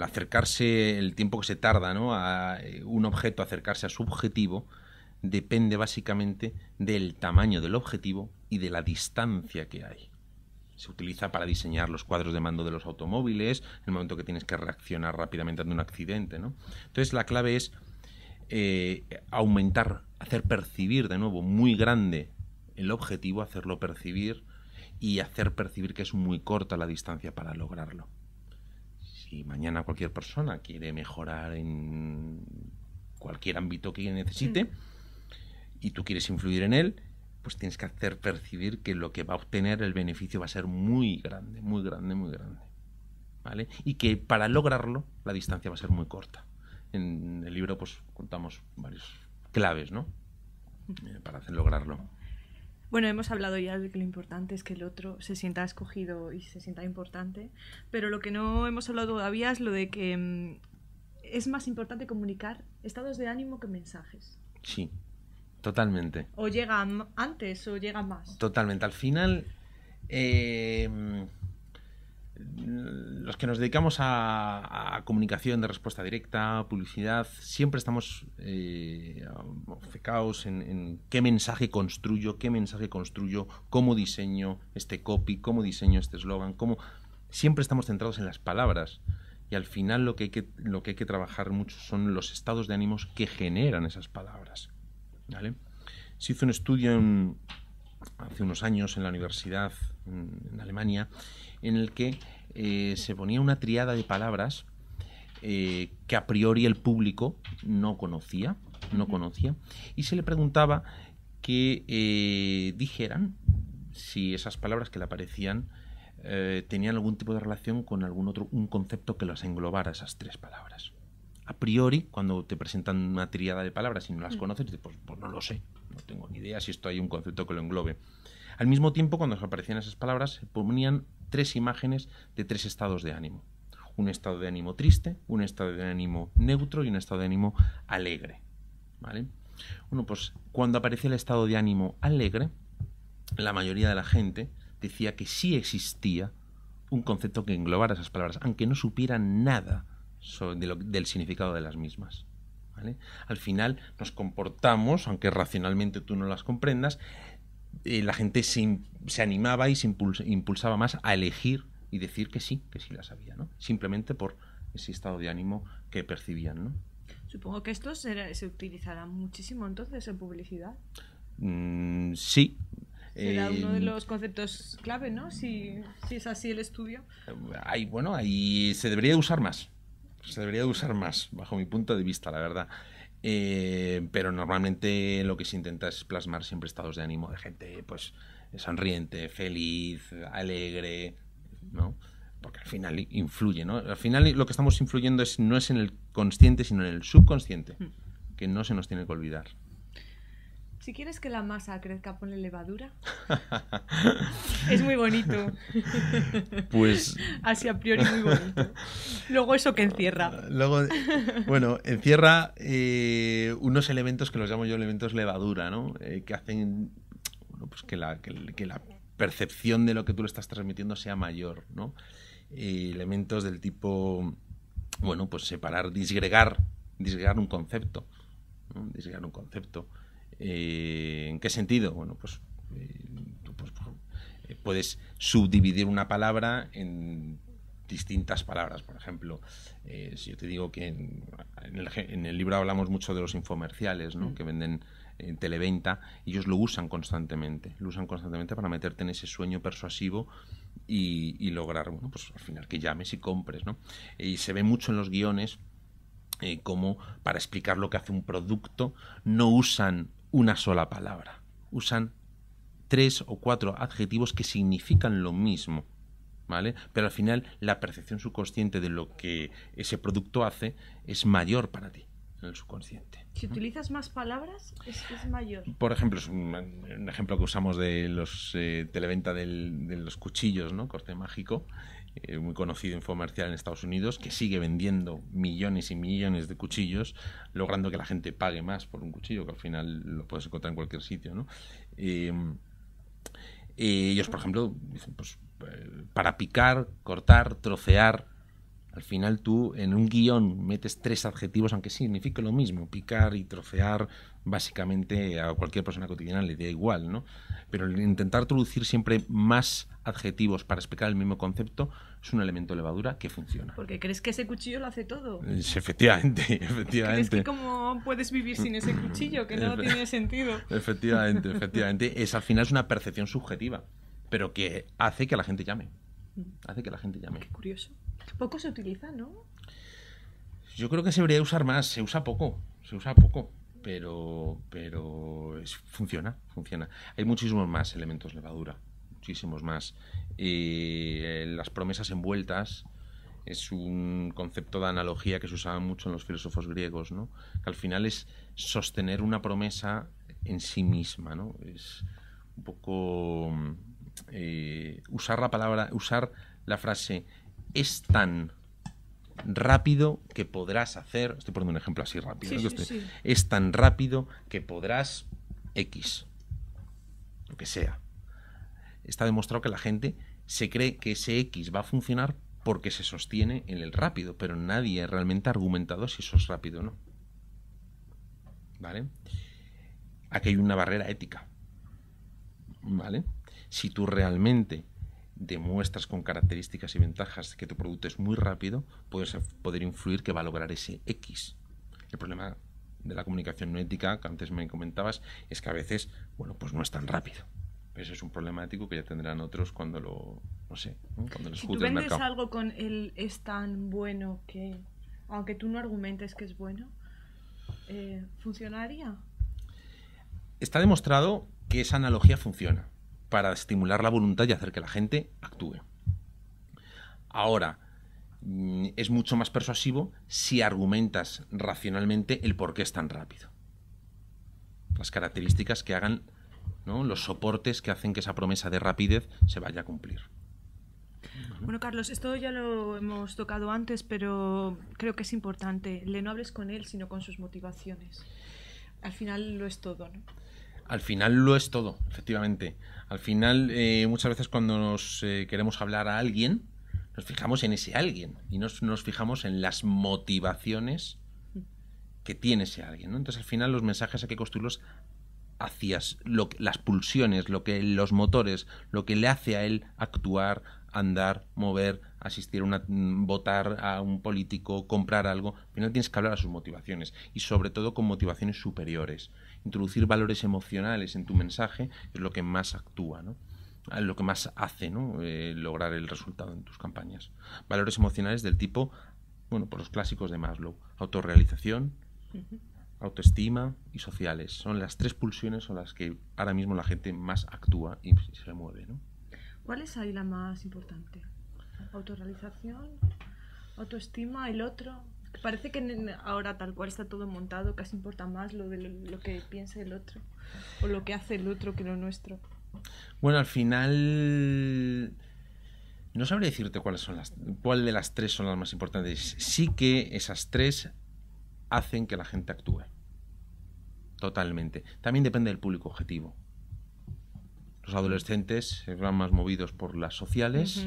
acercarse, el tiempo que se tarda a eh, un objeto acercarse a su objetivo, depende básicamente del tamaño del objetivo y de la distancia que hay. Se utiliza para diseñar los cuadros de mando de los automóviles, en el momento que tienes que reaccionar rápidamente ante un accidente. Entonces la clave es eh, aumentar, hacer percibir de nuevo muy grande el objetivo, hacerlo percibir y hacer percibir que es muy corta la distancia para lograrlo. Si mañana cualquier persona quiere mejorar en cualquier ámbito que necesite mm. y tú quieres influir en él, pues tienes que hacer percibir que lo que va a obtener el beneficio va a ser muy grande, muy grande, muy grande. ¿Vale? Y que para lograrlo la distancia va a ser muy corta. En el libro pues contamos varios claves, ¿no? Mm. Eh, para hacer lograrlo. Bueno, hemos hablado ya de que lo importante es que el otro se sienta escogido y se sienta importante, pero lo que no hemos hablado todavía es lo de que mm, es más importante comunicar estados de ánimo que mensajes. Sí, totalmente. O llega antes o llega más. Totalmente. Al final, eh, los que nos dedicamos a, comunicación de respuesta directa, publicidad, siempre estamos eh, en, qué mensaje construyo, qué mensaje construyo, cómo diseño este copy, cómo diseño este eslogan, cómo... Siempre estamos centrados en las palabras y al final lo que, hay que, lo que hay que trabajar mucho son los estados de ánimos que generan esas palabras. ¿vale? Se hizo un estudio hace unos años en la universidad en Alemania en el que eh, se ponía una triada de palabras eh, que a priori el público no conocía, no conocía, y se le preguntaba que eh, dijeran si esas palabras que le aparecían tenían algún tipo de relación con algún otro un concepto que las englobara esas tres palabras. A priori, cuando te presentan una triada de palabras y no las conoces, pues, pues no lo sé, no tengo ni idea si esto hay un concepto que lo englobe. Al mismo tiempo, cuando aparecían esas palabras, se ponían tres imágenes de tres estados de ánimo. Un estado de ánimo triste, un estado de ánimo neutro y un estado de ánimo alegre. pues cuando aparecía el estado de ánimo alegre, la mayoría de la gente decía que sí existía un concepto que englobara esas palabras, aunque no supieran nada sobre del significado de las mismas. Al final nos comportamos, aunque racionalmente tú no las comprendas, eh, la gente se, animaba y se impulsaba más a elegir y decir que sí, que sí las había, ¿no? Simplemente por ese estado de ánimo que percibían, ¿no? Supongo que esto se, utilizará muchísimo entonces en publicidad. Mm, sí, Era eh, uno de mm. los conceptos clave, ¿no? Si, es así el estudio. Eh, bueno, ahí se debería usar más se debería de usar más, bajo mi punto de vista, la verdad. Eh, pero normalmente lo que se intenta es plasmar siempre estados de ánimo de gente, pues, sonriente, feliz, alegre, ¿no? Porque al final influye, ¿no? Al final lo que estamos influyendo es, no es en el consciente, sino en el subconsciente, hmm. que no se nos tiene que olvidar. Si quieres que la masa crezca, ponle levadura. es muy bonito. Pues. Así a priori muy bonito. Luego eso que encierra. Luego, bueno, encierra eh, unos elementos que los llamo yo elementos levadura, ¿no? Eh, que hacen bueno, pues que la, percepción de lo que tú le estás transmitiendo sea mayor, ¿no? Eh, elementos del tipo, bueno, pues separar, disgregar, disgregar un concepto, disgregar un concepto. Eh, ¿En qué sentido? Bueno, pues, eh, pues, pues eh, puedes subdividir una palabra en distintas palabras. Por ejemplo, si yo te digo que en, el, libro hablamos mucho de los infomerciales mm. que venden en televenta, ellos lo usan constantemente, lo usan constantemente para meterte en ese sueño persuasivo y, lograr, bueno, pues al final que llames y compres, ¿no? Y se ve mucho en los guiones como para explicar lo que hace un producto no usan una sola palabra. Usan tres o cuatro adjetivos que significan lo mismo. ¿Vale? Pero al final la percepción subconsciente de lo que ese producto hace es mayor para ti en el subconsciente. Si utilizas más palabras, es, mayor. Por ejemplo, es un, ejemplo que usamos de los eh, televenta de los cuchillos, ¿no? Corte mágico. Eh, muy conocido infomercial en Estados Unidos, que sigue vendiendo millones y millones de cuchillos, logrando que la gente pague más por un cuchillo, que al final lo puedes encontrar en cualquier sitio, ¿no? Em, eh, ellos, por ejemplo, dicen, pues, eh, para picar, cortar, trocear, al final tú en un guión metes tres adjetivos, aunque signifique lo mismo. Picar y trofear básicamente a cualquier persona cotidiana le da igual, ¿no? Pero intentar traducir siempre más adjetivos para explicar el mismo concepto es un elemento de levadura que funciona. Porque crees que ese cuchillo lo hace todo. Sí, efectivamente, efectivamente. ¿Crees que cómo puedes vivir sin ese cuchillo? Que no tiene sentido. Efectivamente, efectivamente. Es, al final es una percepción subjetiva, pero que hace que la gente llame. Mm. Hace que la gente llame. Qué curioso. Poco se utiliza, ¿no? Yo creo que se debería usar más, se usa poco, se usa poco, pero, pero funciona, funciona. Hay muchísimos más elementos levadura, muchísimos más. Y eh, las promesas envueltas es un concepto de analogía que se usaba mucho en los filósofos griegos, ¿no? Que al final es sostener una promesa en sí misma, ¿no? Es un poco eh, usar la palabra, usar la frase es tan rápido que podrás hacer, estoy poniendo un ejemplo así rápido, es tan rápido que podrás X, lo que sea. Está demostrado que la gente se cree que ese X va a funcionar porque se sostiene en el rápido, pero nadie ha realmente argumentado si eso es rápido o no. ¿Vale? Aquí hay una barrera ética. ¿Vale? Si tú realmente demuestras con características y ventajas que tu producto es muy rápido, puedes poder influir que va a lograr ese X. El problema de la comunicación no ética, que antes me comentabas, es que a veces, bueno, pues no es tan rápido. Pero es un problemático que ya tendrán otros cuando lo, no sé, cuando les si tú vendes algo con el es tan bueno que, aunque tú no argumentes que es bueno, eh, ¿funcionaría? Está demostrado que esa analogía funciona para estimular la voluntad y hacer que la gente actúe. Ahora, mm, es mucho más persuasivo si argumentas racionalmente el por qué es tan rápido. Las características que hagan, ¿no? los soportes que hacen que esa promesa de rapidez se vaya a cumplir. Bueno, Carlos, esto ya lo hemos tocado antes, pero creo que es importante. Le no hables con él, sino con sus motivaciones. Al final lo es todo, ¿no? al final lo es todo, efectivamente. Al final, eh, muchas veces cuando nos eh, queremos hablar a alguien, nos fijamos en ese alguien y nos, nos fijamos en las motivaciones que tiene ese alguien. Entonces, al final, los mensajes hay que construirlos hacías lo las pulsiones, lo que, los motores, lo que le hace a él actuar, andar, mover, asistir votar a un político, comprar algo. Al final tienes que hablar a sus motivaciones y sobre todo con motivaciones superiores introducir valores emocionales en tu mensaje es lo que más actúa, ¿no? Ah, lo que más hace ¿no? Eh, lograr el resultado en tus campañas. Valores emocionales del tipo, bueno, por los clásicos de Maslow, autorrealización, autoestima y sociales. Son las tres pulsiones son las que ahora mismo la gente más actúa y se mueve. ¿Cuál es ahí la más importante? Autorrealización, autoestima, el otro parece que ahora tal cual está todo montado, casi importa más lo de lo, que piensa el otro o lo que hace el otro que lo nuestro. Bueno, al final no sabré decirte cuáles son las cuál de las tres son las más importantes. Sí que esas tres hacen que la gente actúe. Totalmente. También depende del público objetivo. Los adolescentes se van más movidos por las sociales.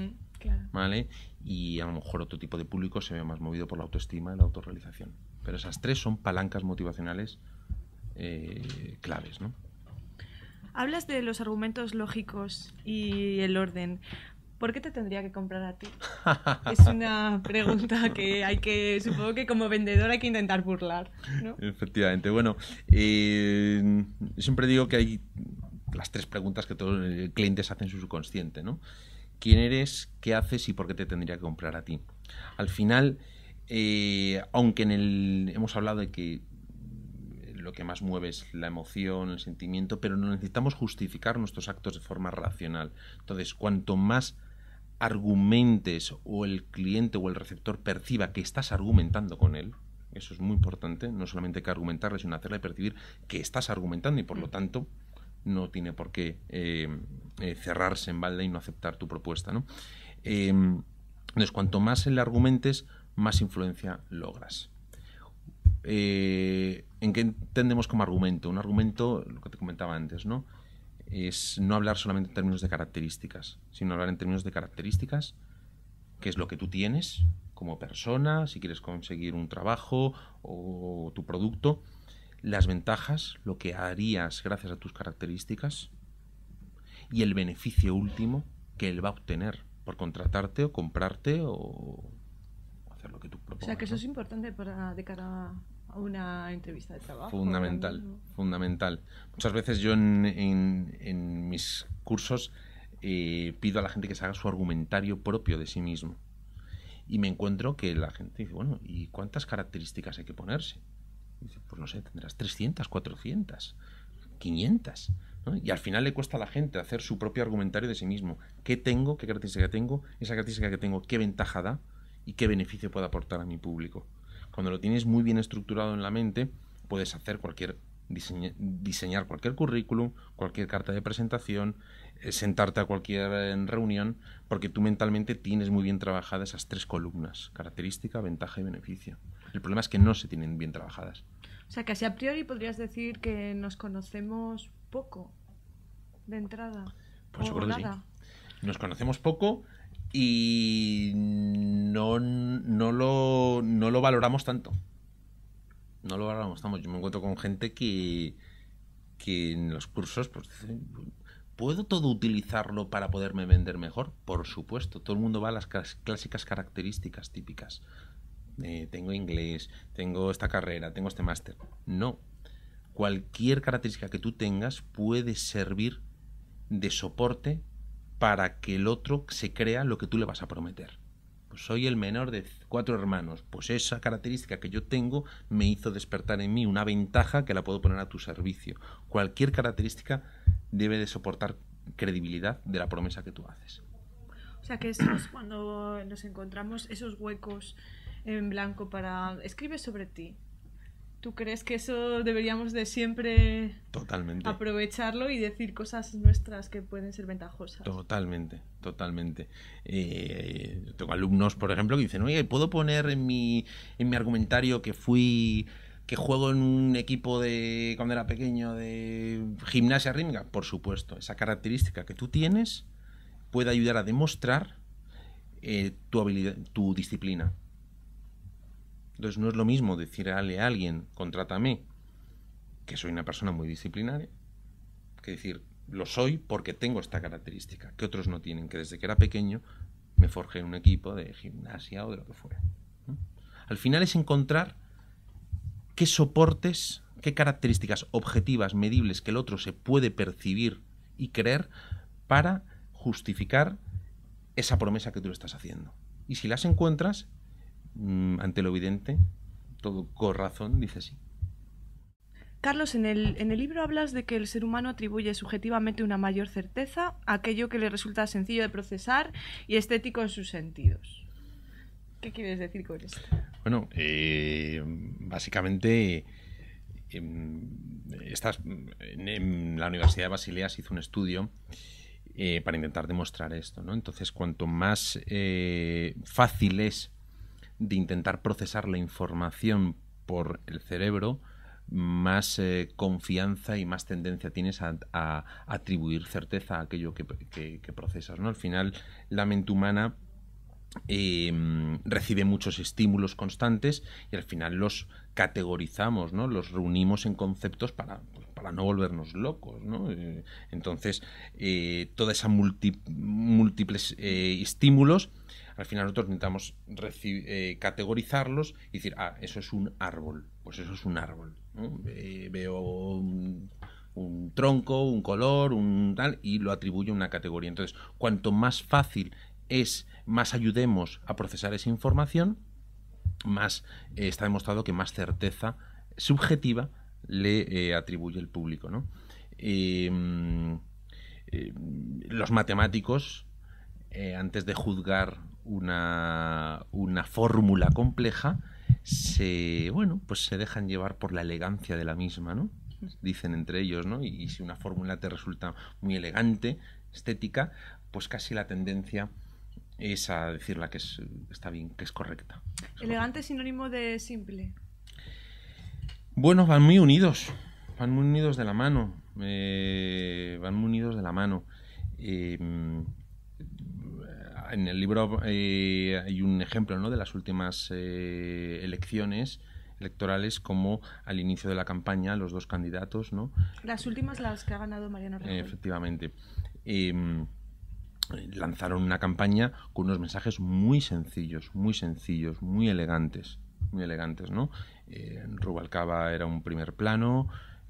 ¿Vale? Y a lo mejor otro tipo de público se ve más movido por la autoestima y la autorrealización. Pero esas tres son palancas motivacionales eh, claves, ¿no? Hablas de los argumentos lógicos y el orden. ¿Por qué te tendría que comprar a ti? es una pregunta que hay que, supongo que como vendedor hay que intentar burlar, ¿no? Efectivamente. Bueno, eh, siempre digo que hay las tres preguntas que todos los clientes hacen en su subconsciente, ¿no? quién eres, qué haces y por qué te tendría que comprar a ti. Al final, eh, aunque en el, hemos hablado de que lo que más mueve es la emoción, el sentimiento, pero no necesitamos justificar nuestros actos de forma racional. Entonces, cuanto más argumentes o el cliente o el receptor perciba que estás argumentando con él, eso es muy importante, no solamente que argumentarle, sino hacerle percibir que estás argumentando y por lo mm. tanto no tiene por qué eh, eh, cerrarse en balde y no aceptar tu propuesta. ¿no? Eh, entonces, cuanto más le argumentes, más influencia logras. ¿En qué entendemos como argumento? Un argumento, lo que te comentaba antes, ¿no? es no hablar solamente en términos de características, sino hablar en términos de características, que es lo que tú tienes como persona, si quieres conseguir un trabajo o tu producto, las ventajas, lo que harías gracias a tus características y el beneficio último que él va a obtener por contratarte o comprarte o hacer lo que tú propongas. O sea, que eso es importante para, de cara a una entrevista de trabajo. Fundamental, fundamental. Muchas veces yo en, mis cursos eh, pido a la gente que se haga su argumentario propio de sí mismo. Y me encuentro que la gente dice, bueno, ¿y cuántas características hay que ponerse? Dice, pues no sé, tendrás 300, 400, 500. Y al final le cuesta a la gente hacer su propio argumentario de sí mismo. ¿Qué tengo? ¿Qué característica tengo? ¿Esa característica que tengo qué ventaja da? ¿Y qué beneficio puede aportar a mi público? Cuando lo tienes muy bien estructurado en la mente, puedes hacer cualquier diseñar cualquier currículum, cualquier carta de presentación, eh, sentarte a cualquier eh, reunión, porque tú mentalmente tienes muy bien trabajadas esas tres columnas, característica, ventaja y beneficio. El problema es que no se tienen bien trabajadas. O sea, casi a priori podrías decir que nos conocemos poco de entrada. Pues yo sí. Nos conocemos poco y no, no, lo, no lo valoramos tanto. No lo valoramos tanto. Yo me encuentro con gente que, que en los cursos pues, ¿puedo todo utilizarlo para poderme vender mejor? Por supuesto, todo el mundo va a las clásicas características típicas tengo inglés, tengo esta carrera, tengo este máster. No. Cualquier característica que tú tengas puede servir de soporte para que el otro se crea lo que tú le vas a prometer. Pues soy el menor de cuatro hermanos, pues esa característica que yo tengo me hizo despertar en mí una ventaja que la puedo poner a tu servicio. Cualquier característica debe de soportar credibilidad de la promesa que tú haces. O sea que eso es cuando nos encontramos esos huecos en blanco para... Escribe sobre ti. ¿Tú crees que eso deberíamos de siempre totalmente. aprovecharlo y decir cosas nuestras que pueden ser ventajosas? Totalmente, totalmente. Eh, tengo alumnos, por ejemplo, que dicen, oye, ¿puedo poner en mi, en mi argumentario que fui que juego en un equipo de cuando era pequeño de gimnasia rítmica? Por supuesto, esa característica que tú tienes puede ayudar a demostrar eh, tu habilidad, tu disciplina. Entonces no es lo mismo decirle a alguien, contrátame, que soy una persona muy disciplinaria, que decir, lo soy porque tengo esta característica, que otros no tienen, que desde que era pequeño me forjé un equipo de gimnasia o de lo que fuera. Al final es encontrar qué soportes, qué características objetivas, medibles que el otro se puede percibir y creer para justificar esa promesa que tú le estás haciendo. Y si las encuentras, Mm, ante lo evidente, todo con razón, dice sí Carlos, en el, libro hablas de que el ser humano atribuye subjetivamente una mayor certeza a aquello que le resulta sencillo de procesar y estético en sus sentidos. ¿Qué quieres decir con esto? Bueno, eh, básicamente em, en, la Universidad de Basilea se hizo un estudio eh, para intentar demostrar esto. ¿no? Entonces, cuanto más eh, fácil es de intentar procesar la información por el cerebro, más eh, confianza y más tendencia tienes a, atribuir certeza a aquello que, procesas. ¿no? Al final, la mente humana em, recibe muchos estímulos constantes y al final los categorizamos, ¿no? los reunimos en conceptos para, para no volvernos locos. ¿no? Eh, entonces, eh, toda esa múltiples estímulos al final nosotros necesitamos eh, categorizarlos y decir, ah, eso es un árbol, pues eso es un árbol. Eh, veo un, tronco, un color, un tal, y lo atribuyo a una categoría. Entonces, cuanto más fácil es, más ayudemos a procesar esa información, más eh, está demostrado que más certeza subjetiva le atribuye el público. Em, los matemáticos antes de juzgar una, una fórmula compleja, se, bueno, pues se dejan llevar por la elegancia de la misma, ¿no? Dicen entre ellos, ¿no? Y, si una fórmula te resulta muy elegante, estética, pues casi la tendencia es a decirla que es, está bien, que es correcta. Elegante sinónimo de simple. Bueno, van muy unidos, van muy unidos de la mano, eh, van muy unidos de la mano. Em, en el libro eh, hay un ejemplo de las últimas eh, elecciones electorales como al inicio de la campaña los dos candidatos, ¿no? Las últimas las que ha ganado Mariano Rajoy. efectivamente. Em, lanzaron una campaña con unos mensajes muy sencillos, muy sencillos, muy elegantes, muy elegantes, ¿no? Rubalcaba era un primer plano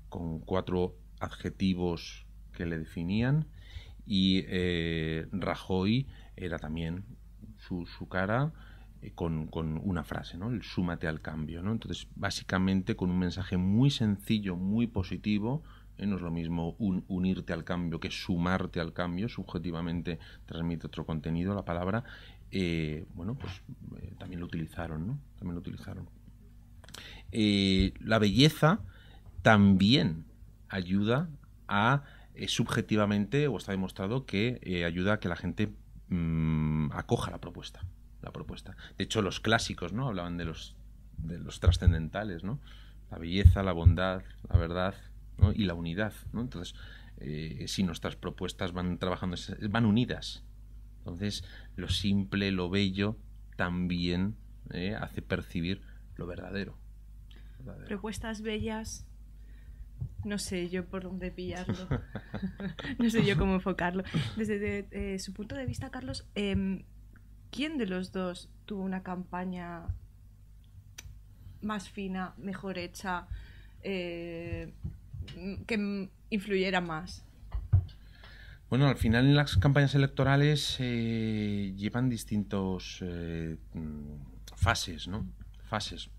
con cuatro adjetivos que le definían y eh, Rajoy era también su, cara eh, con, una frase, ¿no? El súmate al cambio, ¿no? Entonces, básicamente con un mensaje muy sencillo, muy positivo, eh, no es lo mismo un, unirte al cambio que sumarte al cambio, subjetivamente transmite otro contenido la palabra, eh, bueno, pues también lo utilizaron, ¿no? También lo utilizaron. la belleza también ayuda a subjetivamente o está demostrado que ayuda a que la gente Mm, acoja la propuesta, la propuesta. De hecho, los clásicos, ¿no? Hablaban de los, de los trascendentales, ¿no? La belleza, la bondad, la verdad y la unidad, Entonces, eh, si nuestras propuestas van trabajando, van unidas. Entonces, lo simple, lo bello, también eh, hace percibir lo verdadero. Propuestas bellas, no sé yo por dónde pillarlo. no sé yo cómo enfocarlo. Desde eh, su punto de vista, Carlos, em, ¿quién de los dos tuvo una campaña más fina, mejor hecha, eh, que influyera más? Bueno, al final las campañas electorales eh, llevan distintos fases, ¿no? Fases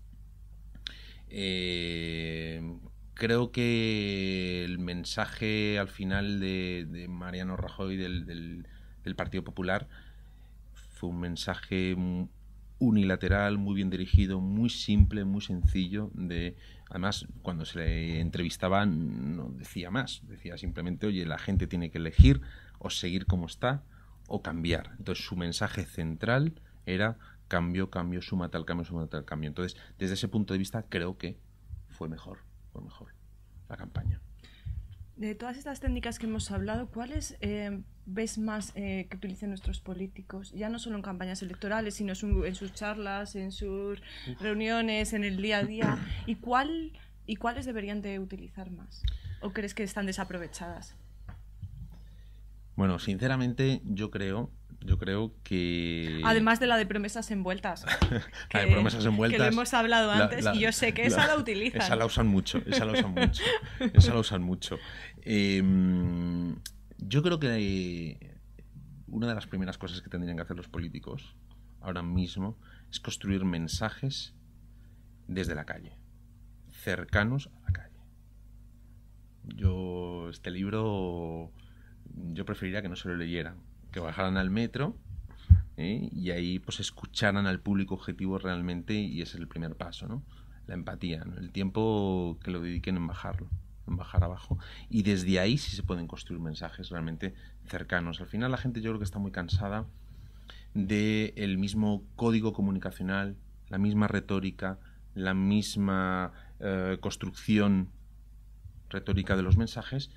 creo que el mensaje al final de, Mariano Rajoy del, Partido Popular fue un mensaje unilateral, muy bien dirigido, muy simple, muy sencillo. De, además, cuando se le entrevistaba no decía más, decía simplemente, oye, la gente tiene que elegir o seguir como está o cambiar. Entonces su mensaje central era cambio, cambio, suma tal cambio, suma tal cambio. Entonces, desde ese punto de vista, creo que fue mejor o mejor la campaña. De todas estas técnicas que hemos hablado, ¿cuáles eh, ves más eh, que utilicen nuestros políticos? Ya no solo en campañas electorales, sino en sus charlas, en sus reuniones, en el día a día. ¿Y, cuál, y cuáles deberían de utilizar más? ¿O crees que están desaprovechadas? Bueno, sinceramente yo creo yo creo que... Además de la de promesas envueltas. la de promesas envueltas. Que lo hemos hablado antes y yo sé que esa la utilizan. Esa la usan mucho, esa la usan mucho. esa la usan mucho. Em, yo creo que una de las primeras cosas que tendrían que hacer los políticos ahora mismo es construir mensajes desde la calle, cercanos a la calle. Yo este libro yo preferiría que no se lo leyeran, que bajaran al metro ¿eh? y ahí pues escucharan al público objetivo realmente y ese es el primer paso, ¿no? La empatía, el tiempo que lo dediquen en bajarlo, en bajar abajo y desde ahí sí se pueden construir mensajes realmente cercanos. Al final la gente yo creo que está muy cansada de el mismo código comunicacional, la misma retórica, la misma eh, construcción retórica de los mensajes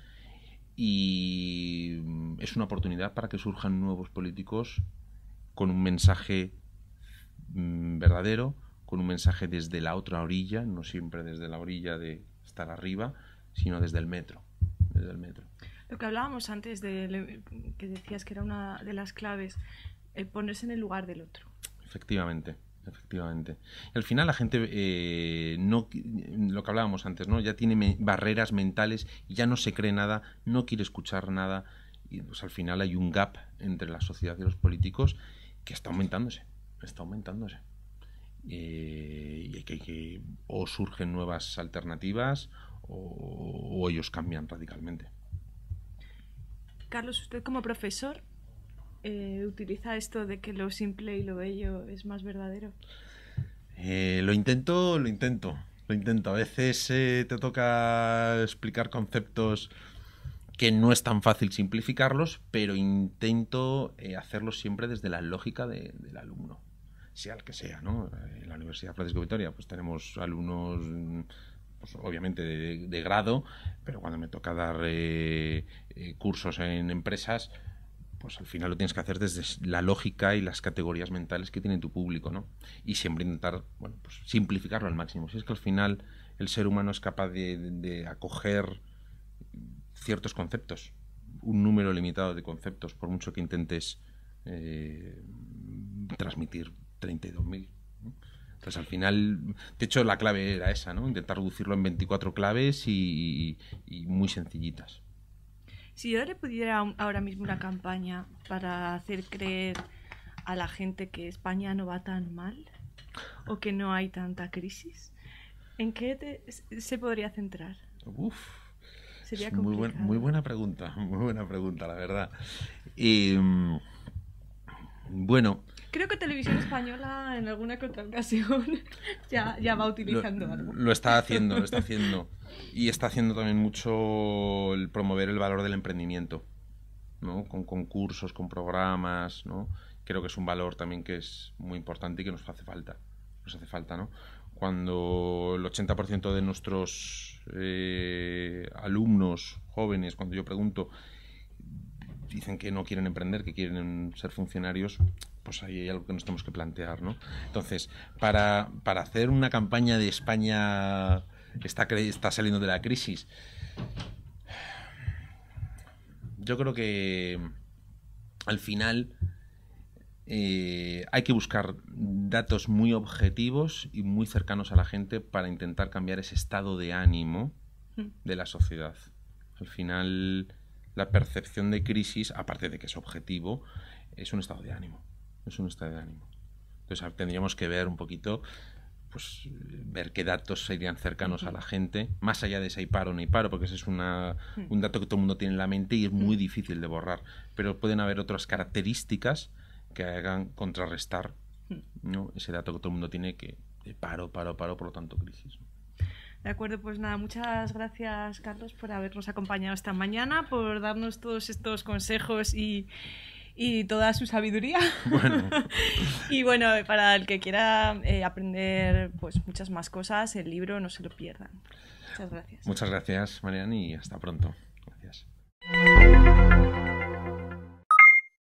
y mm, es una oportunidad para que surjan nuevos políticos con un mensaje mm, verdadero, con un mensaje desde la otra orilla, no siempre desde la orilla de estar arriba, sino desde el metro, desde el metro. Lo que hablábamos antes de que decías que era una de las claves, ponerse en el lugar del otro. Efectivamente. Efectivamente. al final la gente, eh, no lo que hablábamos antes, ¿no? ya tiene barreras mentales, ya no se cree nada, no quiere escuchar nada. Y pues, al final hay un gap entre la sociedad y los políticos que está aumentándose. Está aumentándose. Eh, y que, que, o surgen nuevas alternativas o ellos cambian radicalmente. Carlos, usted como profesor, eh, utiliza esto de que lo simple y lo bello es más verdadero? Eh, lo intento, lo intento, lo intento. A veces eh, te toca explicar conceptos que no es tan fácil simplificarlos, pero intento hacerlos siempre desde la lógica del alumno, sea el que sea. ¿no? En la Universidad Francisco Vitoria pues tenemos alumnos pues, obviamente de, grado, pero cuando me toca dar cursos en empresas, pues al final lo tienes que hacer desde la lógica y las categorías mentales que tiene tu público, ¿no? Y siempre intentar, bueno, pues simplificarlo al máximo. Si es que al final el ser humano es capaz de, acoger ciertos conceptos, un número limitado de conceptos, por mucho que intentes eh, transmitir 32.000. Entonces al final, de hecho la clave era esa, ¿no? Intentar reducirlo en 24 claves y muy sencillitas. Si yo le pudiera ahora mismo una campaña para hacer creer a la gente que España no va tan mal o que no hay tanta crisis, ¿en qué se podría centrar? Uf, Sería muy, muy, buena pregunta, muy buena pregunta, la verdad. Em, bueno, Creo que Televisión Española en alguna que otra ocasión ya, va utilizando lo, algo. Lo está haciendo, lo está haciendo. Y está haciendo también mucho el promover el valor del emprendimiento, ¿no? Con concursos, con programas, ¿no? Creo que es un valor también que es muy importante y que nos hace falta. Nos hace falta, ¿no? Cuando el 80% de nuestros eh, alumnos jóvenes, cuando yo pregunto dicen que no quieren emprender, que quieren ser funcionarios, pues ahí hay algo que nos tenemos que plantear, ¿no? Entonces, para, hacer una campaña de España está, está saliendo de la crisis, yo creo que al final eh, hay que buscar datos muy objetivos y muy cercanos a la gente para intentar cambiar ese estado de ánimo mm. de la sociedad. Al final la percepción de crisis, aparte de que es objetivo, es un estado de ánimo. Es un estado de ánimo. Entonces tendríamos que ver un poquito, pues ver qué datos serían cercanos a la gente, más allá de si hay paro o no hay paro, porque ese es hmm. un dato que todo el mundo tiene en la mente y es muy hmm. difícil de borrar. Pero pueden haber otras características que hagan contrarrestar hmm. ese dato que todo el mundo tiene que de paro, paro, paro, por lo tanto crisis. De acuerdo, pues nada, muchas gracias Carlos por habernos acompañado esta mañana, por darnos todos estos consejos y, toda su sabiduría. y bueno, para el que quiera eh, aprender pues muchas más cosas, el libro no se lo pierdan. Muchas gracias. Muchas gracias, Marian, y hasta pronto. Gracias.